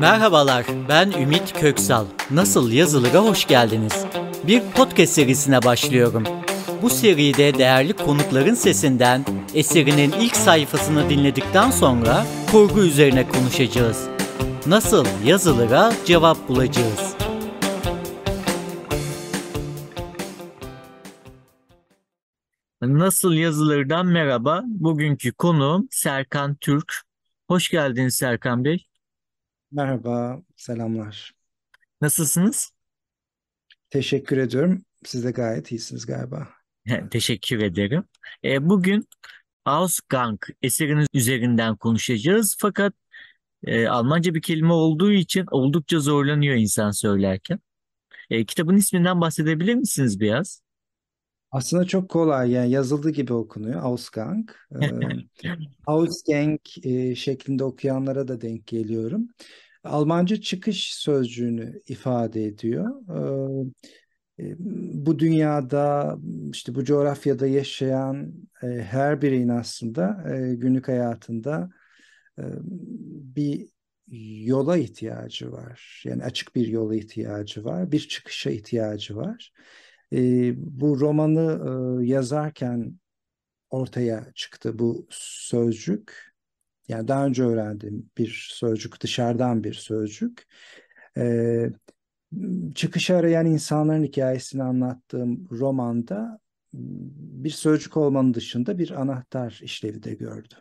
Merhabalar, ben Ümit Köksal. Nasıl Yazılır'a hoş geldiniz. Bir podcast serisine başlıyorum. Bu seride değerli konukların sesinden eserinin ilk sayfasını dinledikten sonra kurgu üzerine konuşacağız. Nasıl Yazılır'a cevap bulacağız. Nasıl Yazılır'dan merhaba. Bugünkü konuğum Serkan Türk. Hoş geldiniz Serkan Bey. Merhaba, selamlar. Nasılsınız? Teşekkür ediyorum. Siz de gayet iyisiniz galiba. Teşekkür ederim. E, bugün Ausgang eseriniz üzerinden konuşacağız. Fakat e, Almanca bir kelime olduğu için oldukça zorlanıyor insan söylerken. E, kitabın isminden bahsedebilir misiniz biraz? Aslında çok kolay yani yazıldığı gibi okunuyor Ausgang. Ee, Ausgang e, şeklinde okuyanlara da denk geliyorum. Almanca çıkış sözcüğünü ifade ediyor. Ee, e, bu dünyada işte bu coğrafyada yaşayan e, her bireyin aslında e, günlük hayatında e, bir yola ihtiyacı var. Yani açık bir yola ihtiyacı var. Bir çıkışa ihtiyacı var. E, bu romanı e, yazarken ortaya çıktı bu sözcük. Yani daha önce öğrendiğim bir sözcük, dışarıdan bir sözcük. E, çıkışı arayan insanların hikayesini anlattığım romanda bir sözcük olmanın dışında bir anahtar işlevi de gördü.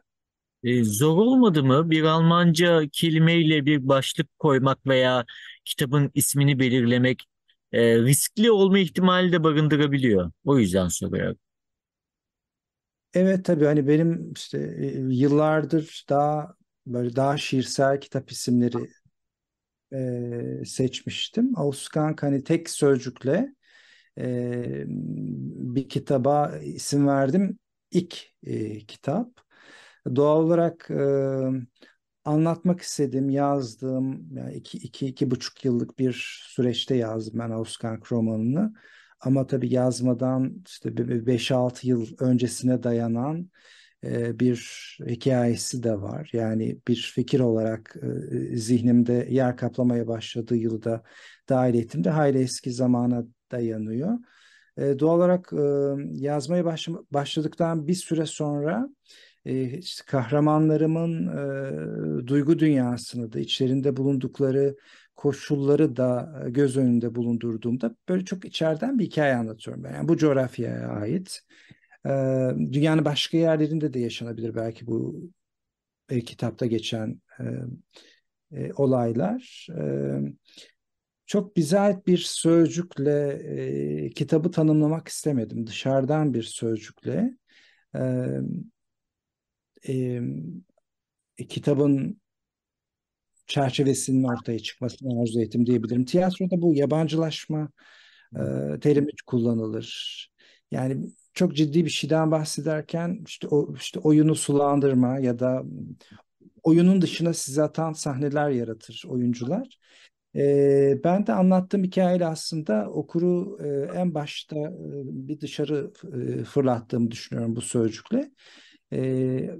E, zor olmadı mı bir Almanca kelimeyle bir başlık koymak veya kitabın ismini belirlemek e, riskli olma ihtimali de barındırabiliyor. O yüzden soruyorum. Evet tabii hani benim işte e, yıllardır daha böyle daha şiirsel kitap isimleri e, seçmiştim. Auskank hani tek sözcükle e, bir kitaba isim verdim. İlk e, kitap. Doğal olarak e, anlatmak istedim, yazdım. Yani iki, iki, iki buçuk yıllık bir süreçte yazdım ben Auskank romanını. Ama tabii yazmadan işte 5-6 yıl öncesine dayanan e, bir hikayesi de var. Yani bir fikir olarak e, e, zihnimde yer kaplamaya başladığı yılı da dahil ettim de hayli eski zamana dayanıyor. Doğal olarak yazmaya başladıktan bir süre sonra e, kahramanlarımın e, duygu dünyasını da içlerinde bulundukları koşulları da göz önünde bulundurduğumda böyle çok içeriden bir hikaye anlatıyorum ben. Yani bu coğrafyaya ait. E, dünyanın başka yerlerinde de yaşanabilir belki bu e, kitapta geçen e, e, olaylar. E, çok bize ait bir sözcükle e, kitabı tanımlamak istemedim. Dışarıdan bir sözcükle. E, e, kitabın çerçevesinin ortaya çıkmasını arzu ettim diyebilirim. Tiyatroda bu yabancılaşma e, terimi kullanılır. Yani çok ciddi bir şeyden bahsederken işte o işte oyunu sulandırma ya da oyunun dışına size atan sahneler yaratır oyuncular. Ee, ben de anlattığım hikayeyle aslında okuru e, en başta e, bir dışarı e, fırlattığımı düşünüyorum bu sözcükle. E,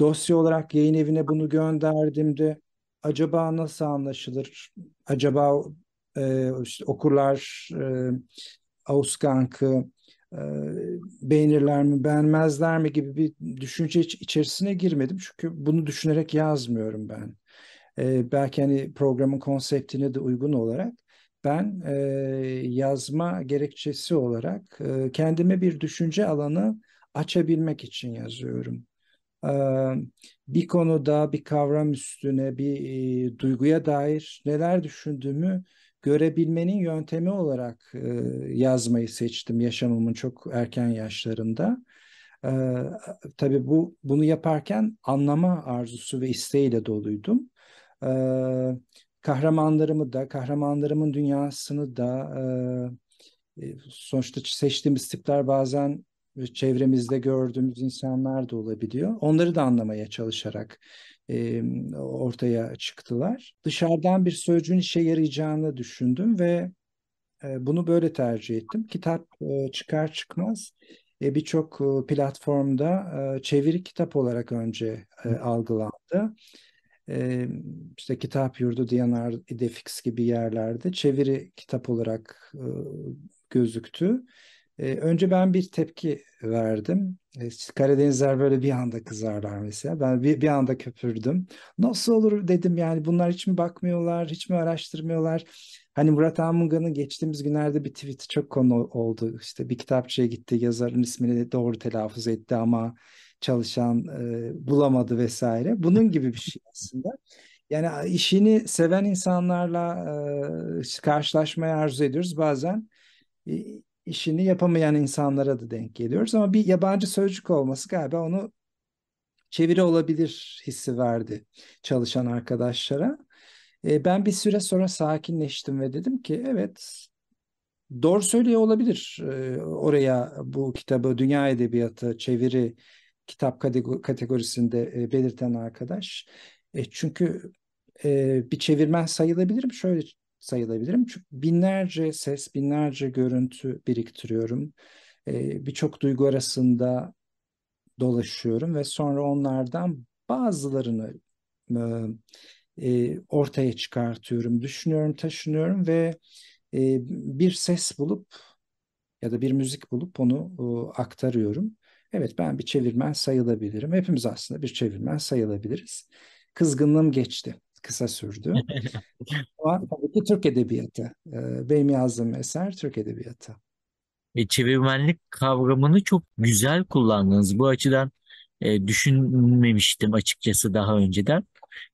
dosya olarak yayın evine bunu gönderdim de acaba nasıl anlaşılır? Acaba e, işte okurlar e, Auskank'ı e, beğenirler mi beğenmezler mi gibi bir düşünce iç, içerisine girmedim. Çünkü bunu düşünerek yazmıyorum ben. E, belki hani programın konseptine de uygun olarak ben e, yazma gerekçesi olarak e, kendime bir düşünce alanı açabilmek için yazıyorum. Bir konuda, bir kavram üstüne, bir duyguya dair neler düşündüğümü görebilmenin yöntemi olarak yazmayı seçtim yaşamımın çok erken yaşlarında. Tabii bu bunu yaparken anlama arzusu ve isteğiyle doluydum kahramanlarımı da, kahramanlarımın dünyasını da e, sonuçta seçtiğimiz tipler bazen çevremizde gördüğümüz insanlar da olabiliyor. Onları da anlamaya çalışarak e, ortaya çıktılar. Dışarıdan bir sözcüğün işe yarayacağını düşündüm ve e, bunu böyle tercih ettim. Kitap e, çıkar çıkmaz e, birçok platformda e, çeviri kitap olarak önce e, algılandı. E, işte Kitap Yurdu, Diyanar, Edefix gibi yerlerde çeviri kitap olarak e, gözüktü. E, önce ben bir tepki verdim. E, Karadenizler böyle bir anda kızarlar mesela. Ben bir, bir anda köpürdüm. Nasıl olur dedim yani bunlar hiç mi bakmıyorlar, hiç mi araştırmıyorlar? Hani Murat Amunga'nın geçtiğimiz günlerde bir tweet'i çok konu oldu. İşte bir kitapçıya gitti, yazarın ismini doğru telaffuz etti ama çalışan e, bulamadı vesaire. Bunun gibi bir şey aslında. Yani işini seven insanlarla e, karşılaşmayı arzu ediyoruz. Bazen e, işini yapamayan insanlara da denk geliyoruz ama bir yabancı sözcük olması galiba onu çeviri olabilir hissi verdi çalışan arkadaşlara. E, ben bir süre sonra sakinleştim ve dedim ki evet doğru söylüyor olabilir e, oraya bu kitabı dünya edebiyatı çeviri kitap kategorisinde e, belirten arkadaş. E, çünkü e, bir çevirmen sayılabilirim. Şöyle sayılabilirim. Çünkü binlerce ses, binlerce görüntü biriktiriyorum. E, Birçok duygu arasında dolaşıyorum ve sonra onlardan bazılarını e, ortaya çıkartıyorum, düşünüyorum, taşınıyorum ve e, bir ses bulup ya da bir müzik bulup onu e, aktarıyorum. Evet ben bir çevirmen sayılabilirim. Hepimiz aslında bir çevirmen sayılabiliriz. Kızgınlığım geçti kısa sürdü. Ama tabii ki Türk Edebiyatı. E, benim yazdığım eser Türk Edebiyatı. E, çevirmenlik kavramını çok güzel kullandınız. Bu açıdan e, düşünmemiştim açıkçası daha önceden.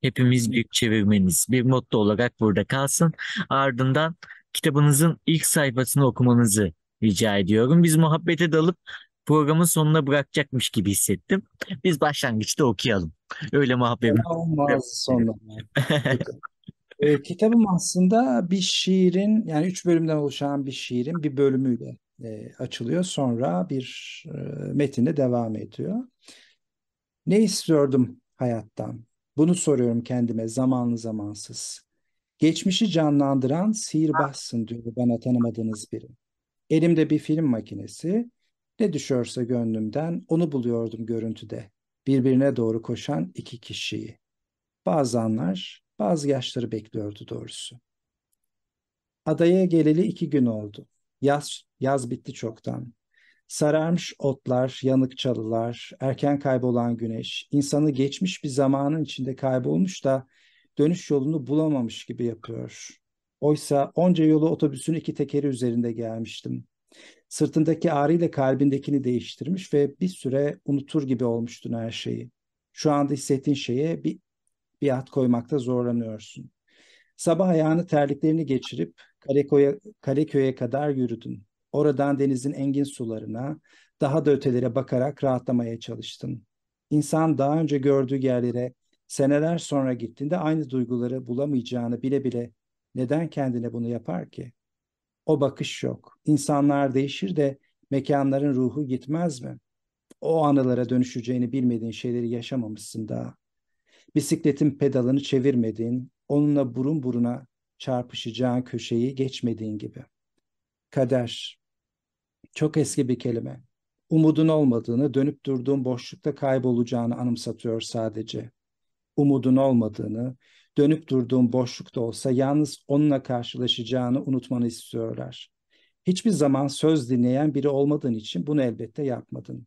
Hepimiz bir çevirmeniz. Bir motto olarak burada kalsın. Ardından kitabınızın ilk sayfasını okumanızı rica ediyorum. Biz muhabbete dalıp programın sonuna bırakacakmış gibi hissettim. Biz başlangıçta okuyalım. Öyle muhabbet. Olmaz sonra. e, kitabım aslında bir şiirin yani üç bölümden oluşan bir şiirin bir bölümüyle e, açılıyor. Sonra bir e, metinde devam ediyor. Ne istiyordum hayattan? Bunu soruyorum kendime zamanlı zamansız. Geçmişi canlandıran sihirbazsın diyor bana tanımadığınız biri. Elimde bir film makinesi, ne düşüyorsa gönlümden onu buluyordum görüntüde. Birbirine doğru koşan iki kişiyi. Bazı anlar, bazı yaşları bekliyordu doğrusu. Adaya geleli iki gün oldu. Yaz, yaz bitti çoktan. Sararmış otlar, yanık çalılar, erken kaybolan güneş, insanı geçmiş bir zamanın içinde kaybolmuş da dönüş yolunu bulamamış gibi yapıyor. Oysa onca yolu otobüsün iki tekeri üzerinde gelmiştim. Sırtındaki ağrıyla kalbindekini değiştirmiş ve bir süre unutur gibi olmuştun her şeyi. Şu anda hissettiğin şeye bir biat koymakta zorlanıyorsun. Sabah ayağını terliklerini geçirip Kaleköy'e Kaleköy'e kadar yürüdün. Oradan denizin engin sularına, daha da ötelere bakarak rahatlamaya çalıştın. İnsan daha önce gördüğü yerlere seneler sonra gittiğinde aynı duyguları bulamayacağını bile bile neden kendine bunu yapar ki? o bakış yok. İnsanlar değişir de mekanların ruhu gitmez mi? O anılara dönüşeceğini bilmediğin şeyleri yaşamamışsın daha. Bisikletin pedalını çevirmediğin, onunla burun buruna çarpışacağın köşeyi geçmediğin gibi. Kader. Çok eski bir kelime. Umudun olmadığını, dönüp durduğun boşlukta kaybolacağını anımsatıyor sadece. Umudun olmadığını, dönüp durduğun boşlukta olsa yalnız onunla karşılaşacağını unutmanı istiyorlar. Hiçbir zaman söz dinleyen biri olmadığın için bunu elbette yapmadın.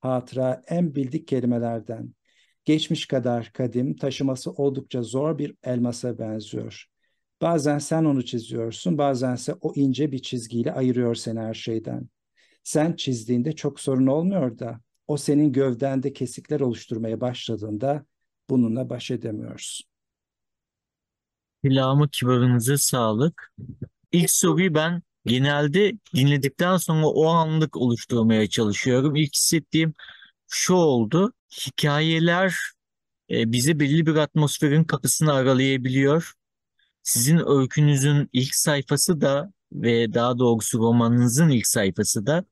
Hatıra en bildik kelimelerden. Geçmiş kadar kadim, taşıması oldukça zor bir elmasa benziyor. Bazen sen onu çiziyorsun, bazense o ince bir çizgiyle ayırıyor seni her şeyden. Sen çizdiğinde çok sorun olmuyor da, o senin gövdende kesikler oluşturmaya başladığında bununla baş edemiyorsun. Selamı kibarınıza sağlık. İlk soruyu ben genelde dinledikten sonra o anlık oluşturmaya çalışıyorum. İlk hissettiğim şu oldu. Hikayeler e, bize belli bir atmosferin kapısını aralayabiliyor. Sizin öykünüzün ilk sayfası da ve daha doğrusu romanınızın ilk sayfası da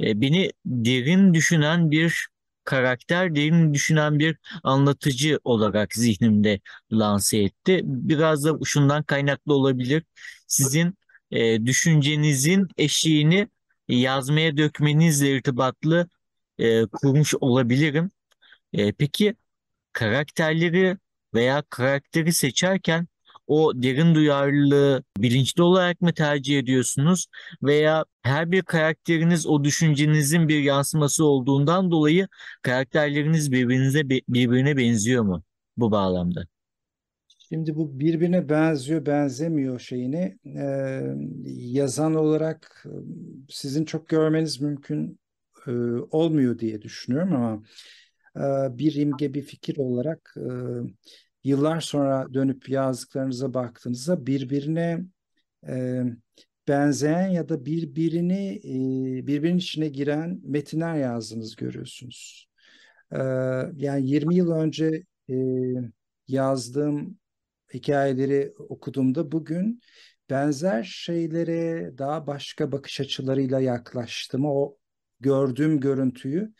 e, beni derin düşünen bir karakter derini düşünen bir anlatıcı olarak zihnimde lanse etti. Biraz da şundan kaynaklı olabilir. Sizin e, düşüncenizin eşiğini yazmaya dökmenizle irtibatlı e, kurmuş olabilirim. E, peki karakterleri veya karakteri seçerken o derin duyarlılığı bilinçli olarak mı tercih ediyorsunuz veya her bir karakteriniz o düşüncenizin bir yansıması olduğundan dolayı karakterleriniz birbirinize birbirine benziyor mu bu bağlamda? Şimdi bu birbirine benziyor benzemiyor şeyini ee, yazan olarak sizin çok görmeniz mümkün e, olmuyor diye düşünüyorum ama e, bir imge bir fikir olarak e, yıllar sonra dönüp yazdıklarınıza baktığınızda birbirine e, benzeyen ya da birbirini e, birbirinin içine giren metinler yazdığınız görüyorsunuz. E, yani 20 yıl önce e, yazdığım hikayeleri okuduğumda bugün benzer şeylere daha başka bakış açılarıyla yaklaştım. O gördüğüm görüntüyü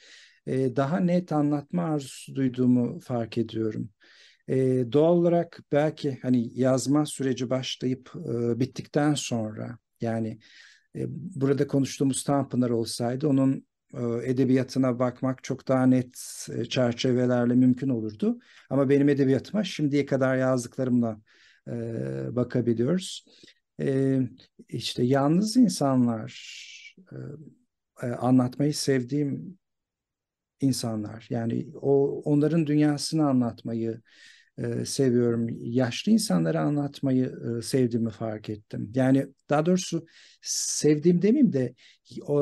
e, daha net anlatma arzusu duyduğumu fark ediyorum. E, doğal olarak belki hani yazma süreci başlayıp e, bittikten sonra yani e, burada konuştuğumuz Tanpınar olsaydı onun e, edebiyatına bakmak çok daha net e, çerçevelerle mümkün olurdu. Ama benim edebiyatıma şimdiye kadar yazdıklarımla e, bakabiliyoruz. E, işte yalnız insanlar e, anlatmayı sevdiğim insanlar. Yani o onların dünyasını anlatmayı e, seviyorum. Yaşlı insanlara anlatmayı e, sevdiğimi fark ettim. Yani daha doğrusu sevdiğim demeyeyim de o,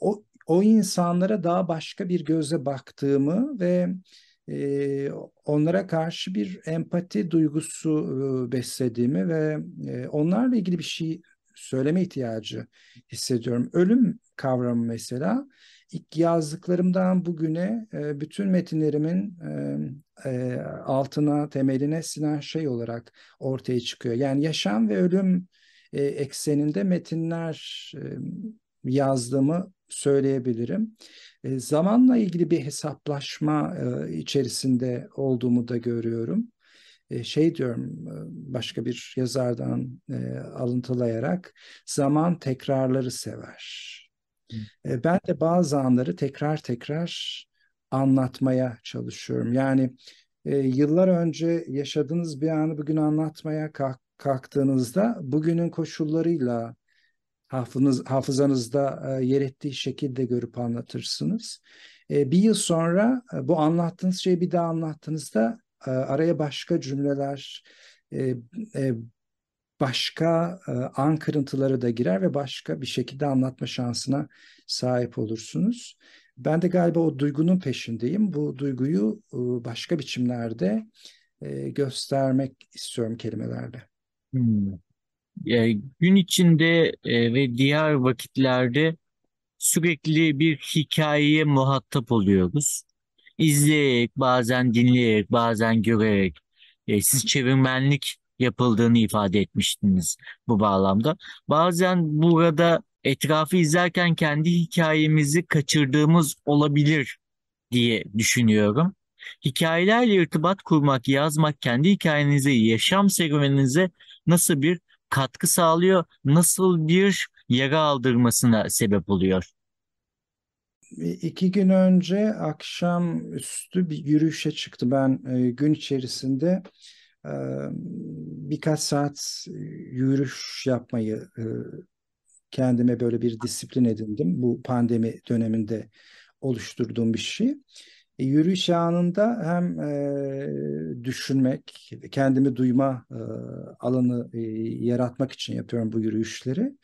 o, o insanlara daha başka bir göze baktığımı ve e, onlara karşı bir empati duygusu e, beslediğimi ve e, onlarla ilgili bir şey söyleme ihtiyacı hissediyorum. Ölüm kavramı mesela ilk yazdıklarımdan bugüne e, bütün metinlerimin e, altına temeline sinen şey olarak ortaya çıkıyor. Yani yaşam ve ölüm ekseninde metinler yazdığımı söyleyebilirim. zamanla ilgili bir hesaplaşma içerisinde olduğumu da görüyorum. şey diyorum başka bir yazardan alıntılayarak zaman tekrarları sever. ben de bazı anları tekrar tekrar anlatmaya çalışıyorum. Yani e, yıllar önce yaşadığınız bir anı bugün anlatmaya kalk, kalktığınızda bugünün koşullarıyla hafınız, hafızanızda e, yer ettiği şekilde görüp anlatırsınız. E, bir yıl sonra e, bu anlattığınız şeyi bir daha anlattığınızda e, araya başka cümleler, e, e, başka e, an kırıntıları da girer ve başka bir şekilde anlatma şansına sahip olursunuz. Ben de galiba o duygunun peşindeyim. Bu duyguyu ıı, başka biçimlerde göstermek istiyorum kelimelerle. Hmm. gün içinde ve diğer vakitlerde sürekli bir hikayeye muhatap oluyoruz. İzleyerek, bazen dinleyerek, bazen görerek. siz çevirmenlik yapıldığını ifade etmiştiniz bu bağlamda. Bazen burada etrafı izlerken kendi hikayemizi kaçırdığımız olabilir diye düşünüyorum. Hikayelerle irtibat kurmak, yazmak kendi hikayenize, yaşam serüveninize nasıl bir katkı sağlıyor, nasıl bir yara aldırmasına sebep oluyor? E, iki gün önce akşam üstü bir yürüyüşe çıktı. Ben e, gün içerisinde e, birkaç saat yürüyüş yapmayı kendime böyle bir disiplin edindim. Bu pandemi döneminde oluşturduğum bir şey. E, yürüyüş anında hem e, düşünmek, kendimi duyma e, alanı e, yaratmak için yapıyorum bu yürüyüşleri.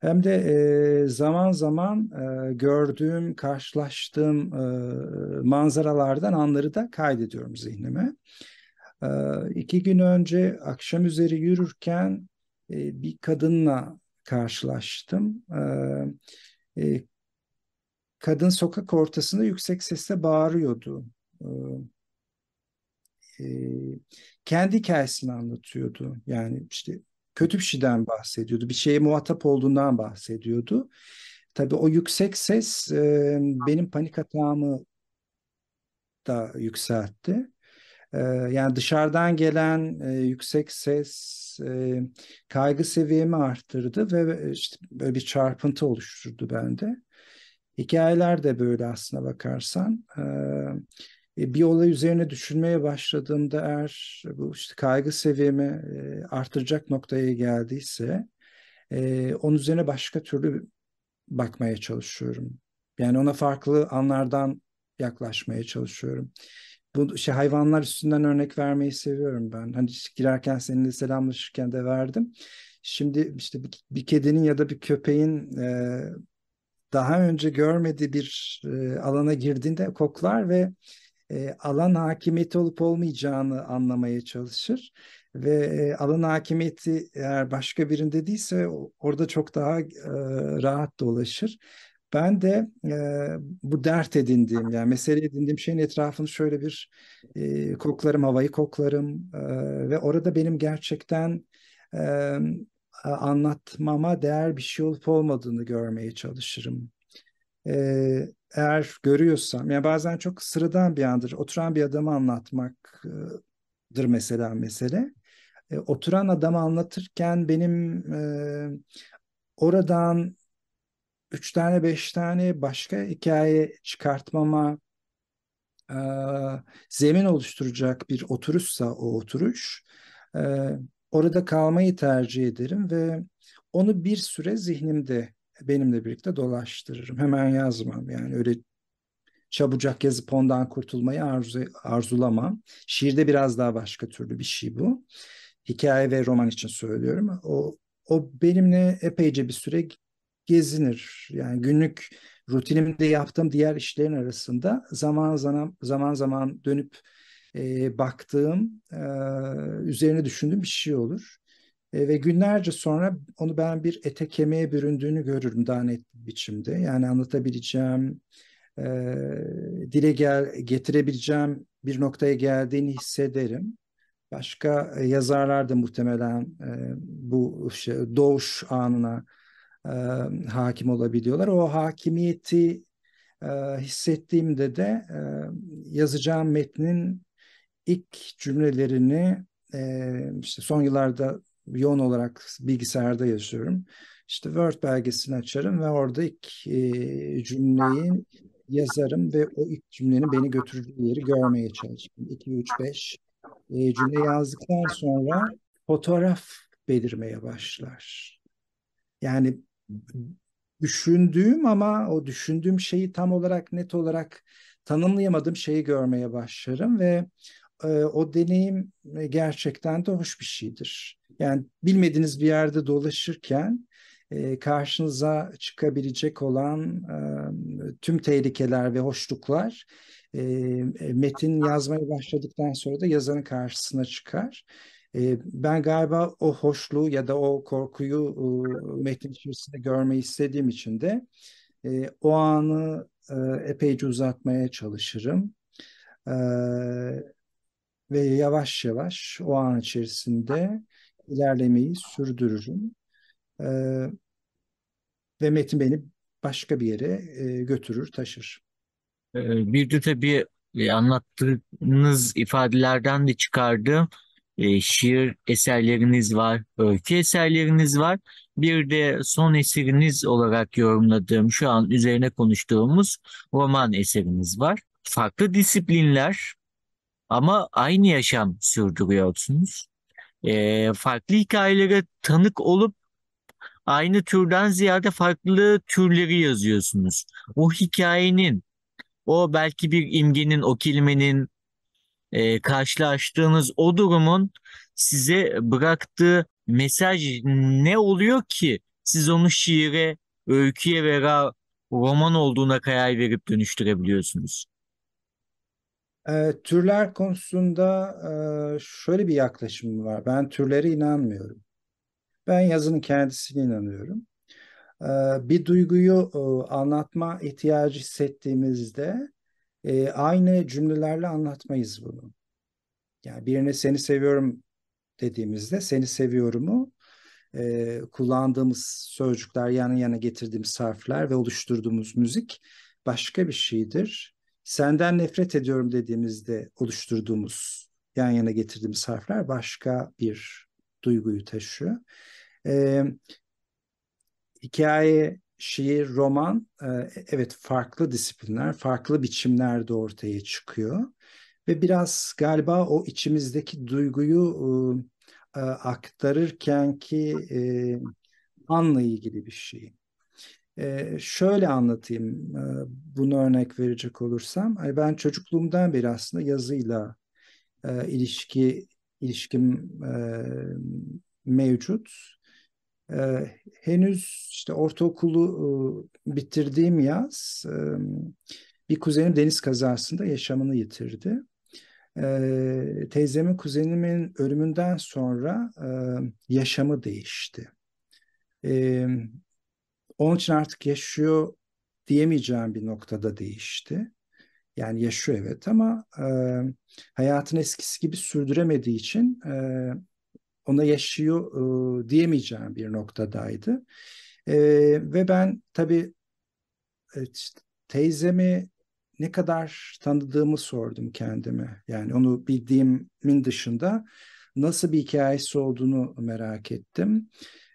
Hem de e, zaman zaman e, gördüğüm, karşılaştığım e, manzaralardan anları da kaydediyorum zihnime. E, iki gün önce akşam üzeri yürürken e, bir kadınla karşılaştım. Ee, e, kadın sokak ortasında yüksek sesle bağırıyordu. Ee, e, kendi hikayesini anlatıyordu. Yani işte kötü bir şeyden bahsediyordu. Bir şeye muhatap olduğundan bahsediyordu. Tabii o yüksek ses e, benim panik atağımı da yükseltti. Ee, yani dışarıdan gelen e, yüksek ses e, kaygı seviyemi arttırdı ve e, işte böyle bir çarpıntı oluşturdu bende. Hikayeler de böyle aslına bakarsan. Ee, e, bir olay üzerine düşünmeye başladığımda eğer bu işte kaygı seviyemi e, artıracak noktaya geldiyse e, onun üzerine başka türlü bakmaya çalışıyorum. Yani ona farklı anlardan yaklaşmaya çalışıyorum bu şey hayvanlar üstünden örnek vermeyi seviyorum ben. Hani girerken seninle selamlaşırken de verdim. Şimdi işte bir, bir kedinin ya da bir köpeğin e, daha önce görmediği bir e, alana girdiğinde koklar ve e, alan hakimiyeti olup olmayacağını anlamaya çalışır ve e, alan hakimiyeti eğer başka birinde değilse orada çok daha e, rahat dolaşır. Ben de e, bu dert edindiğim yani mesele edindiğim şeyin etrafını şöyle bir e, koklarım, havayı koklarım e, ve orada benim gerçekten e, anlatmama değer bir şey olup olmadığını görmeye çalışırım. E, eğer görüyorsam, yani bazen çok sıradan bir andır, oturan bir adamı anlatmaktır mesela mesele. E, oturan adamı anlatırken benim e, oradan üç tane beş tane başka hikaye çıkartmama e, zemin oluşturacak bir oturuşsa o oturuş e, orada kalmayı tercih ederim ve onu bir süre zihnimde benimle birlikte dolaştırırım. Hemen yazmam yani öyle çabucak yazıp ondan kurtulmayı arzu, arzulamam. Şiirde biraz daha başka türlü bir şey bu. Hikaye ve roman için söylüyorum. O, o benimle epeyce bir süre gezinir. Yani günlük rutinimde yaptığım diğer işlerin arasında zaman zaman zaman zaman dönüp e, baktığım, e, üzerine düşündüğüm bir şey olur. E, ve günlerce sonra onu ben bir ete kemiğe büründüğünü görürüm daha net bir biçimde. Yani anlatabileceğim, e, dile gel, getirebileceğim bir noktaya geldiğini hissederim. Başka e, yazarlar da muhtemelen e, bu işte doğuş anına e, hakim olabiliyorlar. O hakimiyeti e, hissettiğimde de e, yazacağım metnin ilk cümlelerini e, işte son yıllarda yoğun olarak bilgisayarda yazıyorum. İşte Word belgesini açarım ve orada ilk e, cümleyi yazarım ve o ilk cümlenin beni götürdüğü yeri görmeye çalışırım. 2, 3, 5 e, cümle yazdıktan sonra fotoğraf belirmeye başlar. Yani düşündüğüm ama o düşündüğüm şeyi tam olarak net olarak tanımlayamadığım şeyi görmeye başlarım ve e, o deneyim e, gerçekten de hoş bir şeydir. Yani bilmediğiniz bir yerde dolaşırken e, karşınıza çıkabilecek olan e, tüm tehlikeler ve hoşluklar e, e metin yazmaya başladıktan sonra da yazarın karşısına çıkar. E, ben galiba o hoşluğu ya da o korkuyu e, metnin içerisinde görmeyi istediğim için de e, o anı e, epeyce uzatmaya çalışırım. E, ve yavaş yavaş o an içerisinde ilerlemeyi sürdürürüm. E, ve metin beni başka bir yere e, götürür, taşır. E, bir de tabii e, anlattığınız ifadelerden de çıkardığım e, şiir eserleriniz var, öykü eserleriniz var. Bir de son eseriniz olarak yorumladığım, şu an üzerine konuştuğumuz roman eseriniz var. Farklı disiplinler ama aynı yaşam sürdürüyorsunuz. E, farklı hikayelere tanık olup aynı türden ziyade farklı türleri yazıyorsunuz. O hikayenin, o belki bir imgenin, o kelimenin, e, karşılaştığınız o durumun size bıraktığı mesaj ne oluyor ki siz onu şiire, öyküye veya roman olduğuna karar verip dönüştürebiliyorsunuz? E, türler konusunda e, şöyle bir yaklaşım var. Ben türlere inanmıyorum. Ben yazının kendisine inanıyorum. E, bir duyguyu e, anlatma ihtiyacı hissettiğimizde e, aynı cümlelerle anlatmayız bunu. Yani birine seni seviyorum dediğimizde seni seviyorumu e, kullandığımız sözcükler yan yana getirdiğimiz harfler ve oluşturduğumuz müzik başka bir şeydir. Senden nefret ediyorum dediğimizde oluşturduğumuz yan yana getirdiğimiz harfler başka bir duyguyu taşıyor. E, hikaye şiir, roman e, evet farklı disiplinler, farklı biçimlerde ortaya çıkıyor. Ve biraz galiba o içimizdeki duyguyu e, e, aktarırken ki anla ilgili bir şey. şöyle anlatayım bunu örnek verecek olursam. ben çocukluğumdan beri aslında yazıyla ilişki ilişkim e, mevcut e, henüz işte ortaokulu e, bitirdiğim yaz e, bir kuzenim deniz kazasında yaşamını yitirdi. E, teyzemin kuzenimin ölümünden sonra e, yaşamı değişti. E, onun için artık yaşıyor diyemeyeceğim bir noktada değişti. Yani yaşıyor evet ama e, hayatını eskisi gibi sürdüremediği için e, ona yaşıyor e, diyemeyeceğim bir noktadaydı. E, ve ben tabii işte, teyzemi ne kadar tanıdığımı sordum kendime. Yani onu bildiğimin dışında nasıl bir hikayesi olduğunu merak ettim.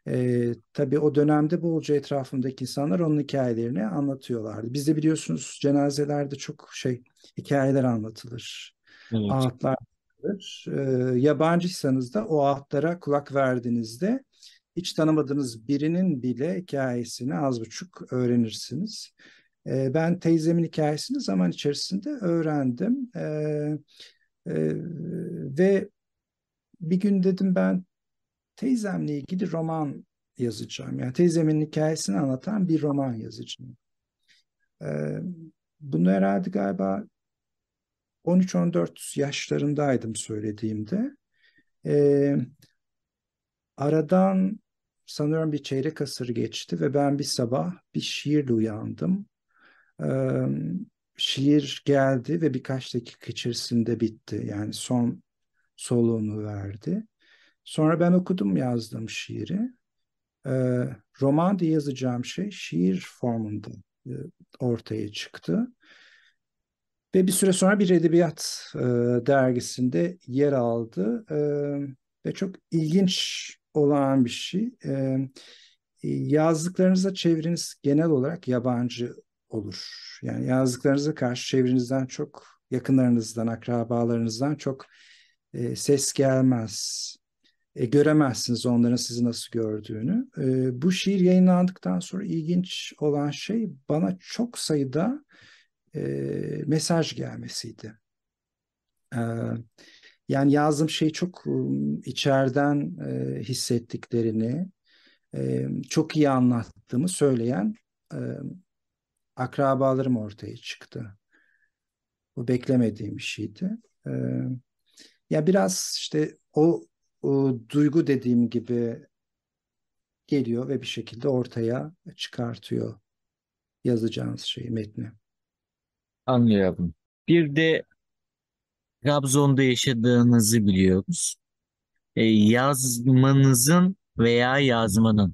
Ee, tabii o dönemde bolca etrafımdaki insanlar onun hikayelerini anlatıyorlardı. biz de biliyorsunuz cenazelerde çok şey hikayeler anlatılır. Evet. Ağıtlar vardır. E, ee, yabancıysanız da o altlara kulak verdiğinizde hiç tanımadığınız birinin bile hikayesini az buçuk öğrenirsiniz. E, ben teyzemin hikayesini zaman içerisinde öğrendim. E, e, ve bir gün dedim ben teyzemle ilgili roman yazacağım. Yani teyzemin hikayesini anlatan bir roman yazacağım. Ee, bunu herhalde galiba 13-14 yaşlarındaydım söylediğimde. E, aradan sanıyorum bir çeyrek asır geçti ve ben bir sabah bir şiirle uyandım. E, şiir geldi ve birkaç dakika içerisinde bitti. Yani son soluğunu verdi. Sonra ben okudum yazdım şiiri. E, roman diye yazacağım şey şiir formunda e, ortaya çıktı. Ve bir süre sonra bir edebiyat e, dergisinde yer aldı. E, ve çok ilginç olan bir şey. E, e yazdıklarınıza çevreniz genel olarak yabancı olur. Yani yazdıklarınıza karşı çevirinizden çok yakınlarınızdan, akrabalarınızdan çok e, ses gelmez. E, göremezsiniz onların sizi nasıl gördüğünü. E, bu şiir yayınlandıktan sonra ilginç olan şey bana çok sayıda e, mesaj gelmesiydi. E, yani yazdığım şey çok ıı, içeriden e, hissettiklerini e, çok iyi anlattığımı söyleyen e, akrabalarım ortaya çıktı. Bu beklemediğim bir şeydi. E, ya biraz işte o, o duygu dediğim gibi geliyor ve bir şekilde ortaya çıkartıyor yazacağınız şeyi, metni. Anlıyorum. Bir de Trabzon'da yaşadığınızı biliyoruz. E, yazmanızın veya yazmanın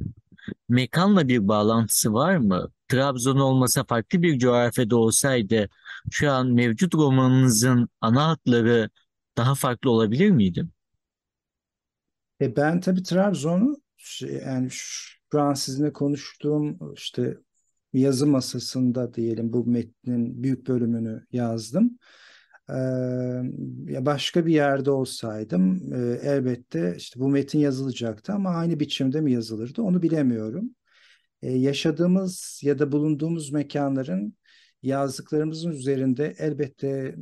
mekanla bir bağlantısı var mı? Trabzon olmasa farklı bir coğrafyada olsaydı şu an mevcut romanınızın ana hatları daha farklı olabilir miydi? E ben tabii Trabzon'u şey, yani şu an sizinle konuştuğum işte yazı masasında diyelim bu metnin büyük bölümünü yazdım. Ee, başka bir yerde olsaydım e, elbette işte bu metin yazılacaktı ama aynı biçimde mi yazılırdı onu bilemiyorum. Ee, yaşadığımız ya da bulunduğumuz mekanların yazdıklarımızın üzerinde elbette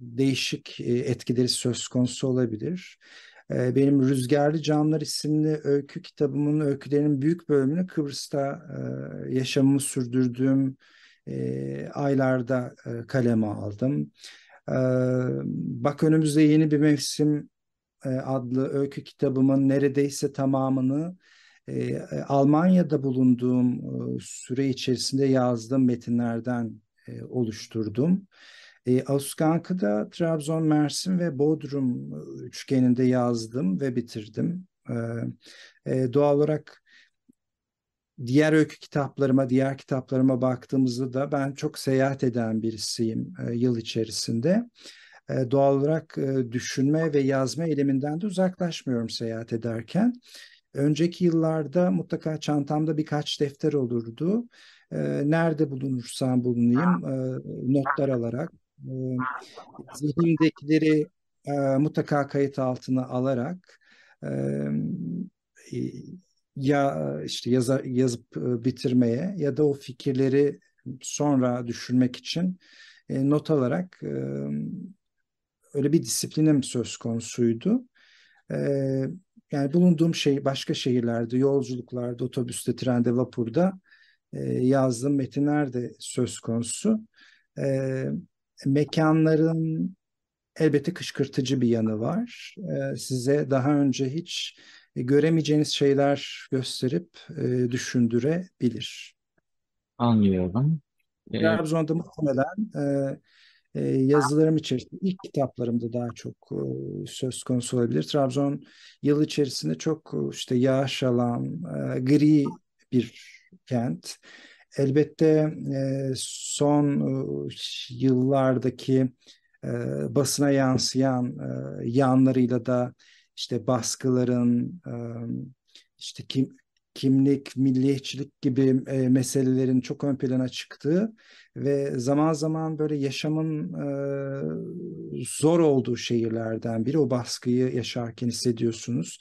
değişik e, etkileri söz konusu olabilir. Ee, benim Rüzgarlı Camlar isimli öykü kitabımın öykülerinin büyük bölümünü Kıbrıs'ta e, yaşamımı sürdürdüğüm e, aylarda e, kaleme aldım. Ee, bak önümüzde yeni bir mevsim adlı öykü kitabımın neredeyse tamamını Almanya'da bulunduğum süre içerisinde yazdığım metinlerden oluşturdum. E, ee, Ağustos'ta Trabzon, Mersin ve Bodrum e, üçgeninde yazdım ve bitirdim. Ee, e, doğal olarak diğer öykü kitaplarıma, diğer kitaplarıma baktığımızda da ben çok seyahat eden birisiyim e, yıl içerisinde. E, doğal olarak e, düşünme ve yazma eliminden de uzaklaşmıyorum seyahat ederken. Önceki yıllarda mutlaka çantamda birkaç defter olurdu. E, nerede bulunursam bulunayım e, notlar alarak e, ee, zihindekileri e, mutlaka kayıt altına alarak e, e ya işte yaza, yazıp e, bitirmeye ya da o fikirleri sonra düşünmek için e, not alarak e, öyle bir disiplinim söz konusuydu. E, yani bulunduğum şey başka şehirlerde, yolculuklarda, otobüste, trende, vapurda e, yazdığım metinler de söz konusu. E, mekanların elbette kışkırtıcı bir yanı var. Ee, size daha önce hiç e, göremeyeceğiniz şeyler gösterip e, düşündürebilir. Anlıyorum. Ee... Trabzon'da muhtemelen e, e, yazılarım içerisinde, ilk kitaplarımda daha çok söz konusu olabilir. Trabzon yıl içerisinde çok işte yağış alan, gri bir kent. Elbette e, son e, yıllardaki e, basına yansıyan yanlarıyla da işte baskıların, işte kim, kimlik, milliyetçilik gibi e, meselelerin çok ön plana çıktığı ve zaman zaman böyle yaşamın e, zor olduğu şehirlerden biri o baskıyı yaşarken hissediyorsunuz.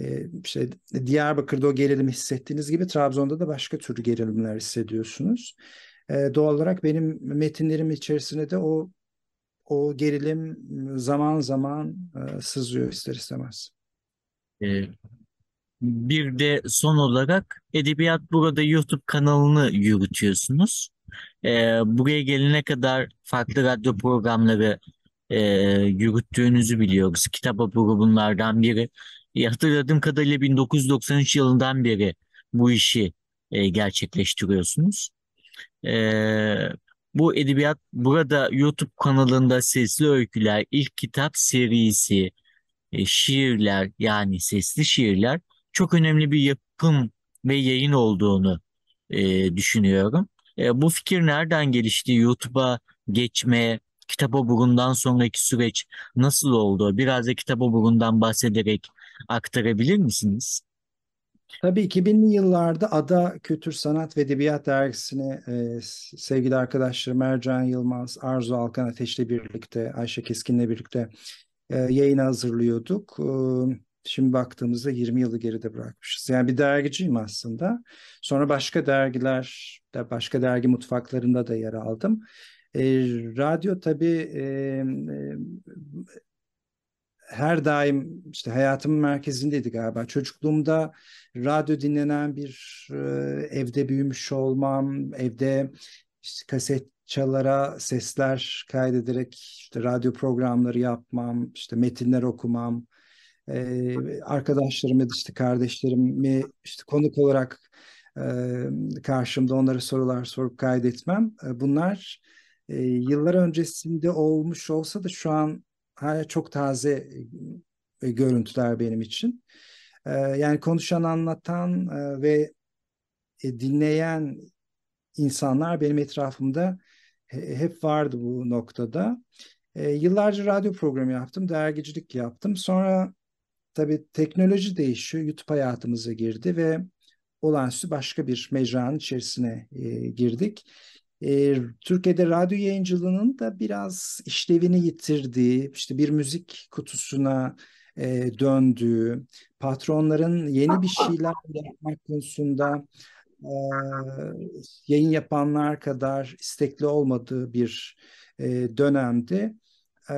Ee, işte Diyarbakır'da o gerilimi hissettiğiniz gibi Trabzon'da da başka tür gerilimler hissediyorsunuz. Ee, doğal olarak benim metinlerim içerisinde de o o gerilim zaman zaman e, sızıyor ister istemez. Ee, bir de son olarak Edebiyat Burada YouTube kanalını yürütüyorsunuz. buraya gelene kadar farklı radyo programları e, yürüttüğünüzü biliyoruz. Kitap Apuru bunlardan biri. E, hatırladığım kadarıyla 1993 yılından beri bu işi e, gerçekleştiriyorsunuz. E, bu edebiyat burada YouTube kanalında sesli öyküler, ilk kitap serisi, e, şiirler yani sesli şiirler çok önemli bir yapım ve yayın olduğunu e, düşünüyorum. E, bu fikir nereden gelişti? YouTube'a geçme, kitap oburundan sonraki süreç nasıl oldu? Biraz da kitap oburundan bahsederek aktarabilir misiniz? Tabii 2000'li yıllarda Ada Kültür Sanat ve Edebiyat Dergisi'ni e, sevgili arkadaşlarım Ercan Yılmaz, Arzu Alkan Ateş'le birlikte, Ayşe Keskin'le birlikte e, yayını hazırlıyorduk. E, şimdi baktığımızda 20 yılı geride bırakmışız. Yani bir dergiciyim aslında. Sonra başka dergiler, başka dergi mutfaklarında da yer aldım. E, radyo tabii e, e her daim işte hayatımın merkezindeydi galiba. Çocukluğumda radyo dinlenen bir e, evde büyümüş olmam, evde işte kaset sesler kaydederek işte radyo programları yapmam, işte metinler okumam, e, arkadaşlarım ya da işte kardeşlerimi işte konuk olarak e, karşımda onlara sorular sorup kaydetmem. E, bunlar e, yıllar öncesinde olmuş olsa da şu an hala çok taze e, görüntüler benim için. E, yani konuşan, anlatan e, ve dinleyen insanlar benim etrafımda hep vardı bu noktada. yıllarca radyo programı yaptım, dergicilik yaptım. Sonra tabii teknoloji değişiyor, YouTube hayatımıza girdi ve olağanüstü başka bir mecranın içerisine girdik e, Türkiye'de radyo yayıncılığının da biraz işlevini yitirdiği, işte bir müzik kutusuna e, döndüğü, patronların yeni bir şeyler yapmak konusunda e, yayın yapanlar kadar istekli olmadığı bir e, dönemdi. E,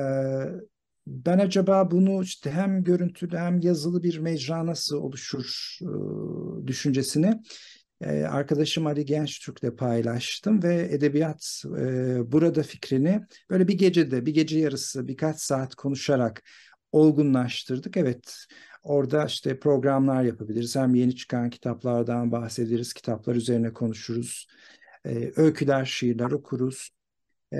ben acaba bunu işte hem görüntülü hem yazılı bir mecra nasıl oluşur e, düşüncesini e, arkadaşım Ali Gençtürk'le paylaştım ve edebiyat e, burada fikrini böyle bir gecede, bir gece yarısı, birkaç saat konuşarak olgunlaştırdık. Evet orada işte programlar yapabiliriz. Hem yeni çıkan kitaplardan bahsederiz, kitaplar üzerine konuşuruz. E, öyküler, şiirler okuruz. E,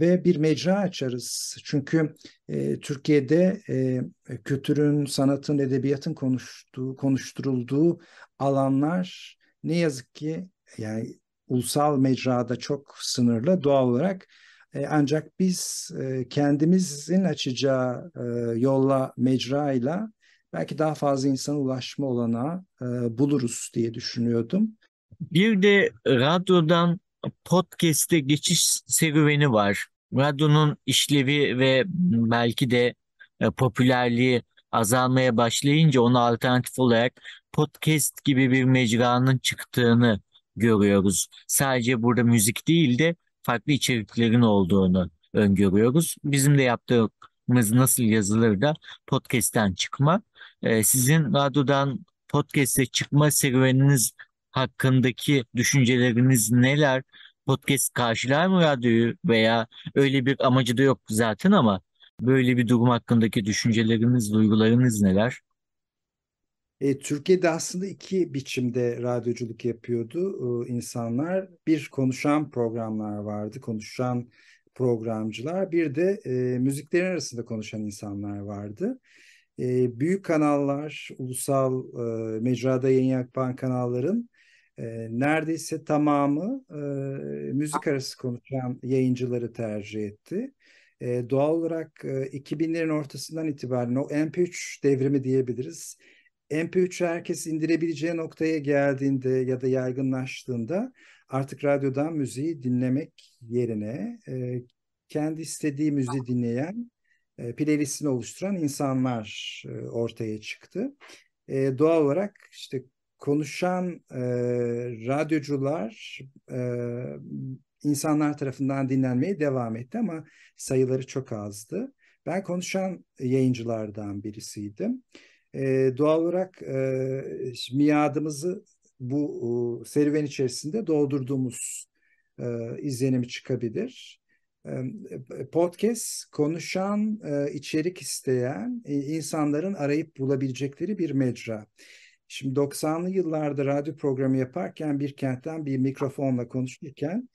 ve bir mecra açarız. Çünkü e, Türkiye'de e, kültürün, sanatın, edebiyatın konuştuğu, konuşturulduğu alanlar ne yazık ki yani ulusal mecrada çok sınırlı doğal olarak e, ancak biz e, kendimizin açacağı e, yolla mecrayla belki daha fazla insana ulaşma olana e, buluruz diye düşünüyordum. Bir de radyodan podcast'e geçiş serüveni var. Radyonun işlevi ve belki de e, popülerliği azalmaya başlayınca onu alternatif olarak podcast gibi bir mecranın çıktığını görüyoruz. Sadece burada müzik değil de farklı içeriklerin olduğunu öngörüyoruz. Bizim de yaptığımız nasıl yazılır da podcast'ten çıkma. Ee, sizin radyodan podcast'e çıkma serüveniniz hakkındaki düşünceleriniz neler? Podcast karşılar mı radyoyu veya öyle bir amacı da yok zaten ama böyle bir durum hakkındaki düşünceleriniz, duygularınız neler? E, Türkiye'de aslında iki biçimde radyoculuk yapıyordu e, insanlar. Bir konuşan programlar vardı, konuşan programcılar. Bir de e, müziklerin arasında konuşan insanlar vardı. E, büyük kanallar, ulusal e, mecrada yayın yapan kanalların e, neredeyse tamamı e, müzik arası konuşan yayıncıları tercih etti. E, doğal olarak e, 2000'lerin ortasından itibaren o MP3 devrimi diyebiliriz. MP3'ü herkes indirebileceği noktaya geldiğinde ya da yaygınlaştığında artık radyodan müziği dinlemek yerine e, kendi istediği müziği dinleyen, e, playlistini oluşturan insanlar e, ortaya çıktı. E, doğal olarak işte konuşan e, radyocular e, insanlar tarafından dinlenmeye devam etti ama sayıları çok azdı. Ben konuşan yayıncılardan birisiydim e, doğal olarak e, miadımızı bu e, serüven içerisinde doldurduğumuz e, izlenimi çıkabilir. E, podcast konuşan, e, içerik isteyen e, insanların arayıp bulabilecekleri bir mecra. Şimdi 90'lı yıllarda radyo programı yaparken bir kentten bir mikrofonla konuşurken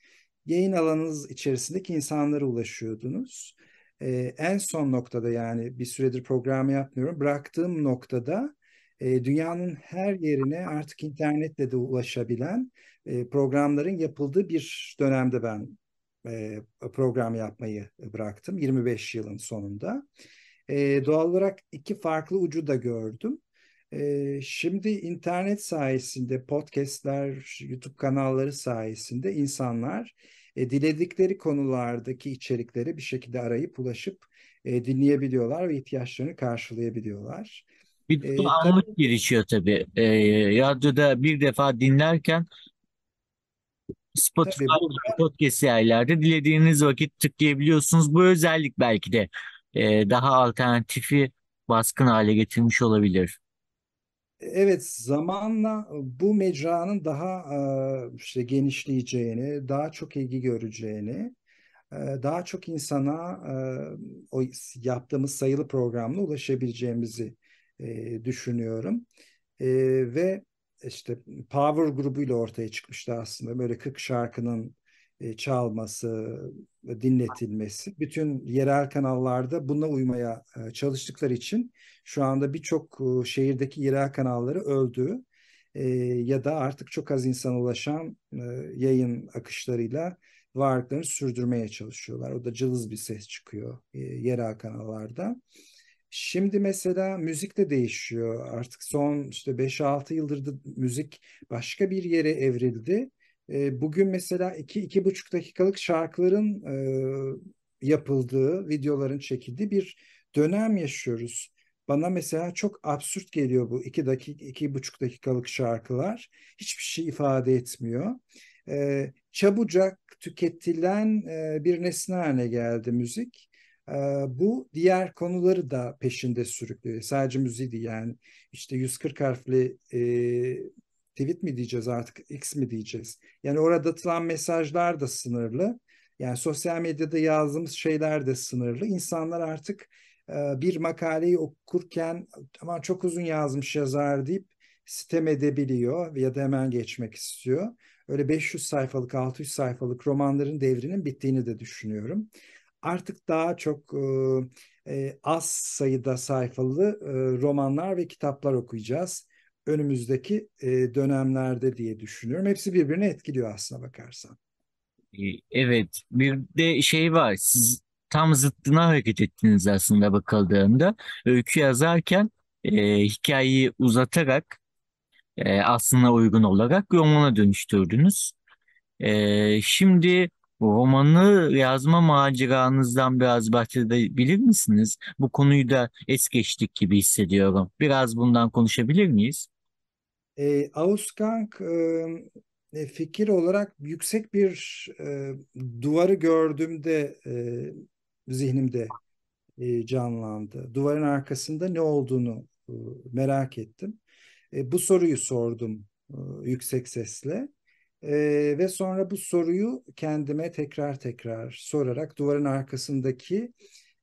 yayın alanınız içerisindeki insanlara ulaşıyordunuz e, en son noktada yani bir süredir programı yapmıyorum. Bıraktığım noktada e, dünyanın her yerine artık internetle de ulaşabilen e, programların yapıldığı bir dönemde ben e, program yapmayı bıraktım 25 yılın sonunda. E, doğal olarak iki farklı ucu da gördüm. E, şimdi internet sayesinde podcastler, YouTube kanalları sayesinde insanlar e, diledikleri konulardaki içerikleri bir şekilde arayıp ulaşıp e, dinleyebiliyorlar ve ihtiyaçlarını karşılayabiliyorlar. Bir tutum e, tabii, gelişiyor tabii. E, radyoda bir defa dinlerken Spotify burada, podcast yerlerde dilediğiniz vakit tıklayabiliyorsunuz. Bu özellik belki de e, daha alternatifi baskın hale getirmiş olabilir. Evet zamanla bu mecranın daha e, işte genişleyeceğini, daha çok ilgi göreceğini, e, daha çok insana e, o yaptığımız sayılı programla ulaşabileceğimizi düşünüyorum. Ve işte Power grubuyla ortaya çıkmıştı aslında böyle 40 şarkının çalması, dinletilmesi. Bütün yerel kanallarda buna uymaya e, çalıştıkları için şu anda birçok e, şehirdeki yerel kanalları öldü e, ya da artık çok az insan ulaşan yayın akışlarıyla varlıklarını sürdürmeye çalışıyorlar. O da cılız bir ses çıkıyor yerel kanallarda. Şimdi mesela müzik de değişiyor. Artık son işte 5-6 yıldır da müzik başka bir yere evrildi e, bugün mesela iki iki buçuk dakikalık şarkıların e, yapıldığı, videoların çekildiği bir dönem yaşıyoruz. Bana mesela çok absürt geliyor bu iki dakik iki buçuk dakikalık şarkılar. Hiçbir şey ifade etmiyor. Ee, çabucak tüketilen e, bir nesne haline geldi müzik. bu diğer konuları da peşinde sürüklüyor. Sadece müziği değil yani işte 140 harfli e, tweet mi diyeceğiz artık X mi diyeceğiz? Yani orada atılan mesajlar da sınırlı. Yani sosyal medyada yazdığımız şeyler de sınırlı. İnsanlar artık e, bir makaleyi okurken ama çok uzun yazmış yazar deyip sitem edebiliyor ya da hemen geçmek istiyor. Öyle 500 sayfalık 600 sayfalık romanların devrinin bittiğini de düşünüyorum. Artık daha çok e, e az sayıda sayfalı e, romanlar ve kitaplar okuyacağız önümüzdeki e, dönemlerde diye düşünüyorum. Hepsi birbirini etkiliyor aslına bakarsan. E, evet bir de şey var siz tam zıttına hareket ettiniz aslında bakıldığında. Öykü yazarken e, hikayeyi uzatarak e, aslına uygun olarak romana dönüştürdünüz. E, şimdi romanı yazma maceranızdan biraz bahsedebilir misiniz? Bu konuyu da es geçtik gibi hissediyorum. Biraz bundan konuşabilir miyiz? E, ee, Ausgang e, fikir olarak yüksek bir e, duvarı gördüğümde e, zihnimde e, canlandı. Duvarın arkasında ne olduğunu e, merak ettim. E, bu soruyu sordum e, yüksek sesle. E, ve sonra bu soruyu kendime tekrar tekrar sorarak duvarın arkasındaki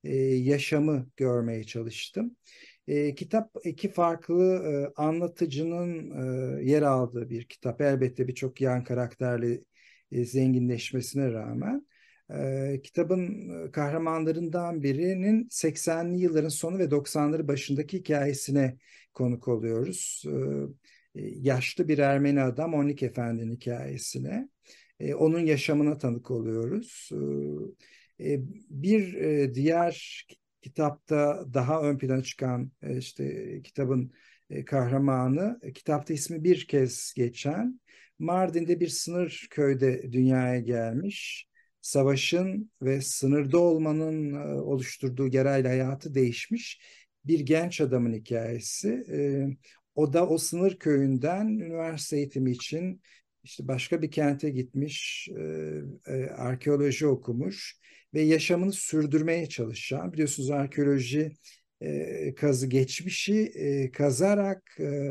e, yaşamı görmeye çalıştım. E, kitap iki farklı e, anlatıcının e, yer aldığı bir kitap. Elbette birçok yan karakterle e, zenginleşmesine rağmen e, kitabın e, kahramanlarından birinin 80'li yılların sonu ve 90'ları başındaki hikayesine konuk oluyoruz. E, e yaşlı bir Ermeni adam Onik Efendi'nin hikayesine. E, onun yaşamına tanık oluyoruz. E, e bir diğer kitapta daha ön plana çıkan e, işte kitabın e, kahramanı e, kitapta ismi bir kez geçen Mardin'de bir sınır köyde dünyaya gelmiş savaşın ve sınırda olmanın oluşturduğu yerel hayatı değişmiş bir genç adamın hikayesi. O da o sınır köyünden üniversite eğitimi için işte başka bir kente gitmiş, arkeoloji okumuş ve yaşamını sürdürmeye çalışacağım biliyorsunuz arkeoloji e, kazı geçmişi e, kazarak e,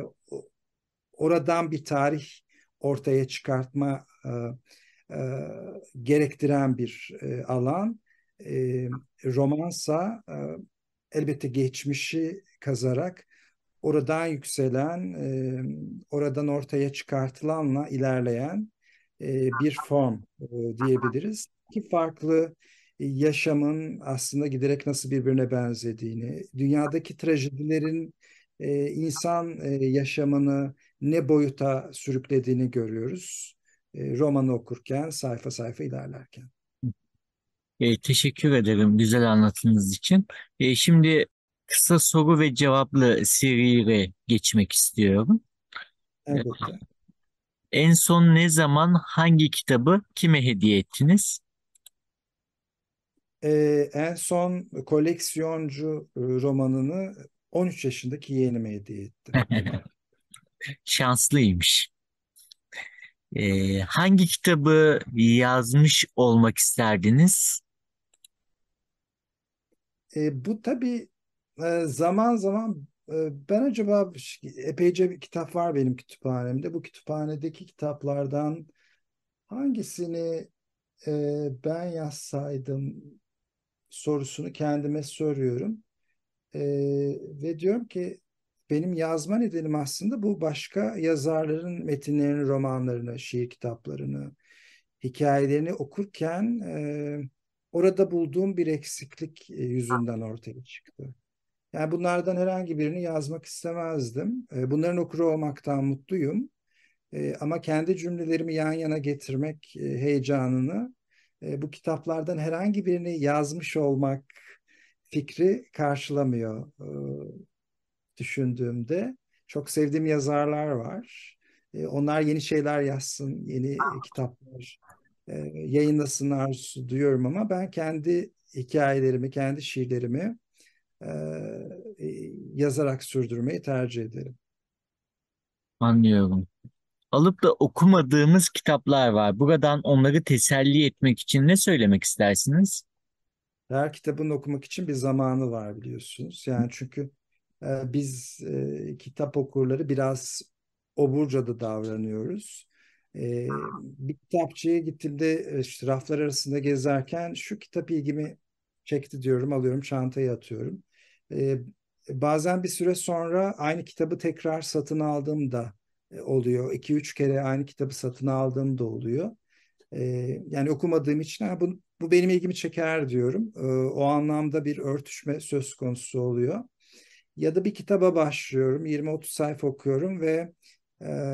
oradan bir tarih ortaya çıkartma e, e, gerektiren bir e, alan. E, romansa e, elbette geçmişi kazarak oradan yükselen, e, oradan ortaya çıkartılanla ilerleyen e, bir form e, diyebiliriz. İki farklı e, yaşamın aslında giderek nasıl birbirine benzediğini, dünyadaki trajedilerin e, insan e, yaşamını ne boyuta sürüklediğini görüyoruz. E, romanı okurken, sayfa sayfa ilerlerken. E, teşekkür ederim güzel anlatınız için. E, şimdi kısa soru ve cevaplı seriye geçmek istiyorum. Evet. En son ne zaman hangi kitabı kime hediye ettiniz? e, en son koleksiyoncu e, romanını 13 yaşındaki yeğenime hediye etti. Şanslıymış. Ee, hangi kitabı yazmış olmak isterdiniz? E, bu tabi e, zaman zaman e, ben acaba epeyce bir kitap var benim kütüphanemde. Bu kütüphanedeki kitaplardan hangisini e, ben yazsaydım sorusunu kendime soruyorum. E, ve diyorum ki benim yazma nedenim aslında bu başka yazarların metinlerini, romanlarını, şiir kitaplarını, hikayelerini okurken e, orada bulduğum bir eksiklik e, yüzünden ortaya çıktı. Yani bunlardan herhangi birini yazmak istemezdim. E, bunların okuru olmaktan mutluyum. E, ama kendi cümlelerimi yan yana getirmek e, heyecanını bu kitaplardan herhangi birini yazmış olmak fikri karşılamıyor düşündüğümde. Çok sevdiğim yazarlar var. onlar yeni şeyler yazsın, yeni ah. kitaplar e, yayınlasın arzusu duyuyorum ama ben kendi hikayelerimi, kendi şiirlerimi yazarak sürdürmeyi tercih ederim. Anlıyorum alıp da okumadığımız kitaplar var. Buradan onları teselli etmek için ne söylemek istersiniz? Her kitabın okumak için bir zamanı var biliyorsunuz. Yani çünkü e, biz e, kitap okurları biraz oburca da davranıyoruz. E, bir kitapçıya gittiğimde e, işte raflar arasında gezerken şu kitap ilgimi çekti diyorum alıyorum çantaya atıyorum. E, bazen bir süre sonra aynı kitabı tekrar satın aldığımda e, oluyor. 2-3 kere aynı kitabı satın aldığım da oluyor. E, yani okumadığım için ha, bu, bu benim ilgimi çeker diyorum. E, o anlamda bir örtüşme söz konusu oluyor. Ya da bir kitaba başlıyorum, 20-30 sayfa okuyorum ve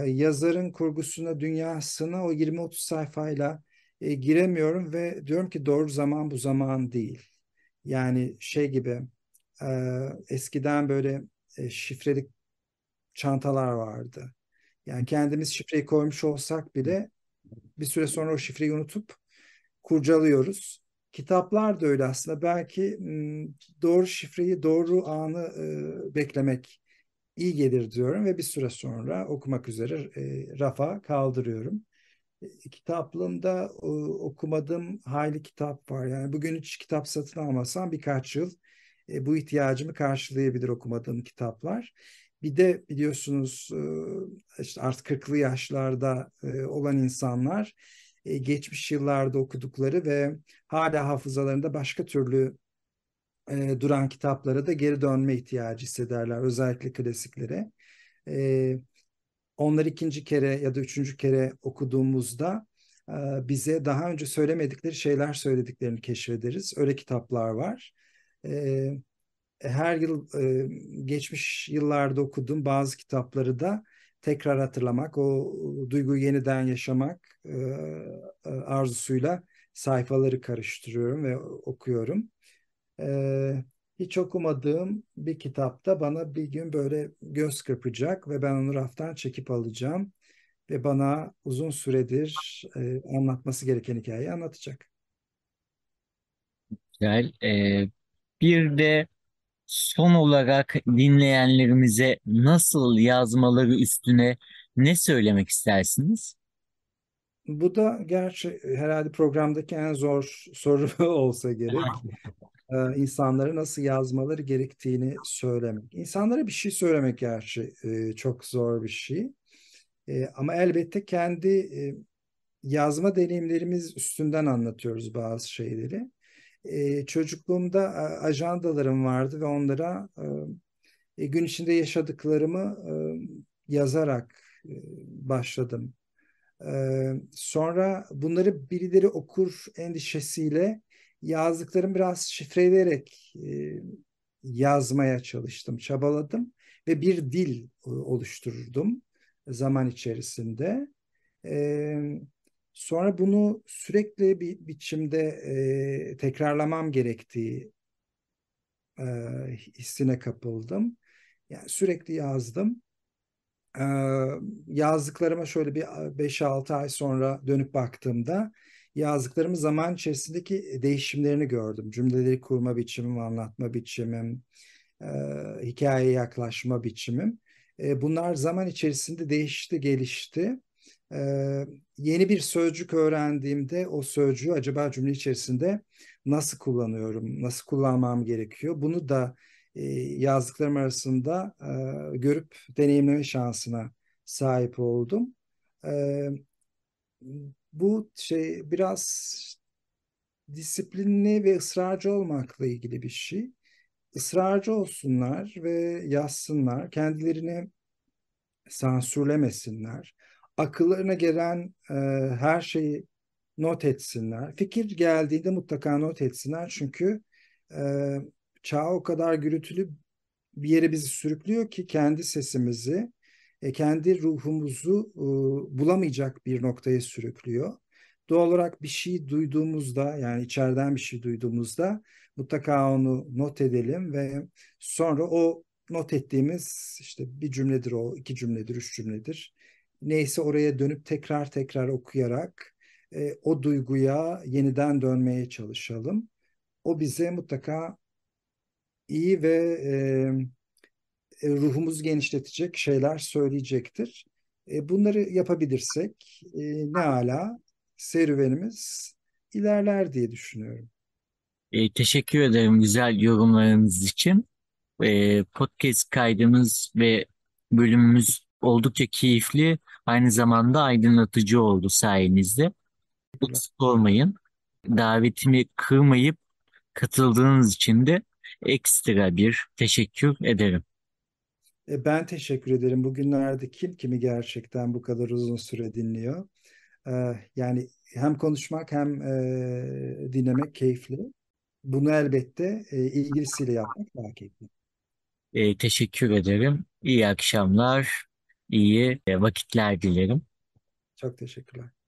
yazarın kurgusuna, dünyasına o 20-30 sayfayla e, giremiyorum ve diyorum ki doğru zaman bu zaman değil. Yani şey gibi eskiden böyle şifreli çantalar vardı. Yani kendimiz şifreyi koymuş olsak bile bir süre sonra o şifreyi unutup kurcalıyoruz. Kitaplar da öyle aslında. Belki doğru şifreyi, doğru anı e, beklemek iyi gelir diyorum ve bir süre sonra okumak üzere e, rafa kaldırıyorum. E, kitaplığımda e, okumadığım hayli kitap var. Yani bugün hiç kitap satın almasam birkaç yıl e, bu ihtiyacımı karşılayabilir okumadığım kitaplar. Bir de biliyorsunuz e, işte artık 40'lı yaşlarda e, olan insanlar e, geçmiş yıllarda okudukları ve hala hafızalarında başka türlü duran kitaplara da geri dönme ihtiyacı hissederler. Özellikle klasiklere. Onları ikinci kere ya da üçüncü kere okuduğumuzda bize daha önce söylemedikleri şeyler söylediklerini keşfederiz. Öyle kitaplar var. Evet e, her yıl e, geçmiş yıllarda okuduğum bazı kitapları da tekrar hatırlamak, o duyguyu yeniden yaşamak e, e, arzusuyla sayfaları karıştırıyorum ve okuyorum. E, hiç okumadığım bir kitap da bana bir gün böyle göz kırpacak ve ben onu raftan çekip alacağım ve bana uzun süredir e, anlatması gereken hikayeyi anlatacak. Güzel. Ee, bir de son olarak dinleyenlerimize nasıl yazmaları üstüne ne söylemek istersiniz? Bu da gerçi herhalde programdaki en zor soru olsa gerek. ee, insanlara nasıl yazmaları gerektiğini söylemek. İnsanlara bir şey söylemek gerçi e, çok zor bir şey. E, ama elbette kendi e, yazma deneyimlerimiz üstünden anlatıyoruz bazı şeyleri çocukluğumda ajandalarım vardı ve onlara e, gün içinde yaşadıklarımı yazarak başladım. sonra bunları birileri okur endişesiyle yazdıklarımı biraz şifreleyerek yazmaya çalıştım, çabaladım ve bir dil oluştururdum zaman içerisinde. E, Sonra bunu sürekli bir biçimde e, tekrarlamam gerektiği e, hissine kapıldım. Yani sürekli yazdım. E, yazdıklarıma şöyle bir 5-6 ay sonra dönüp baktığımda yazdıklarımı zaman içerisindeki değişimlerini gördüm. Cümleleri kurma biçimim, anlatma biçimim, e, hikayeye yaklaşma biçimim. E, bunlar zaman içerisinde değişti, gelişti e, yeni bir sözcük öğrendiğimde o sözcüğü acaba cümle içerisinde nasıl kullanıyorum, nasıl kullanmam gerekiyor? Bunu da e, yazdıklarım arasında e, görüp deneyimleme şansına sahip oldum. E, bu şey biraz disiplinli ve ısrarcı olmakla ilgili bir şey. Israrcı olsunlar ve yazsınlar. Kendilerini sansürlemesinler akıllarına gelen e, her şeyi not etsinler. Fikir geldiğinde mutlaka not etsinler çünkü e, çağ o kadar gürültülü bir yere bizi sürüklüyor ki kendi sesimizi, e, kendi ruhumuzu e, bulamayacak bir noktaya sürüklüyor. Doğal olarak bir şey duyduğumuzda yani içeriden bir şey duyduğumuzda mutlaka onu not edelim ve sonra o not ettiğimiz işte bir cümledir o, iki cümledir, üç cümledir neyse oraya dönüp tekrar tekrar okuyarak e, o duyguya yeniden dönmeye çalışalım. O bize mutlaka iyi ve e, e, ruhumuzu genişletecek şeyler söyleyecektir. E, bunları yapabilirsek e, ne ala serüvenimiz ilerler diye düşünüyorum. E, teşekkür ederim güzel yorumlarınız için. E, podcast kaydımız ve bölümümüz oldukça keyifli, aynı zamanda aydınlatıcı oldu sayenizde. Eksik olmayın. Davetimi kırmayıp katıldığınız için de ekstra bir teşekkür ederim. E, ben teşekkür ederim. Bugünlerde kim kimi gerçekten bu kadar uzun süre dinliyor? E, yani hem konuşmak hem e, dinlemek keyifli. Bunu elbette ilgisiyle yapmak daha keyifli. teşekkür ederim. İyi akşamlar iyi e, vakitler dilerim. Çok teşekkürler.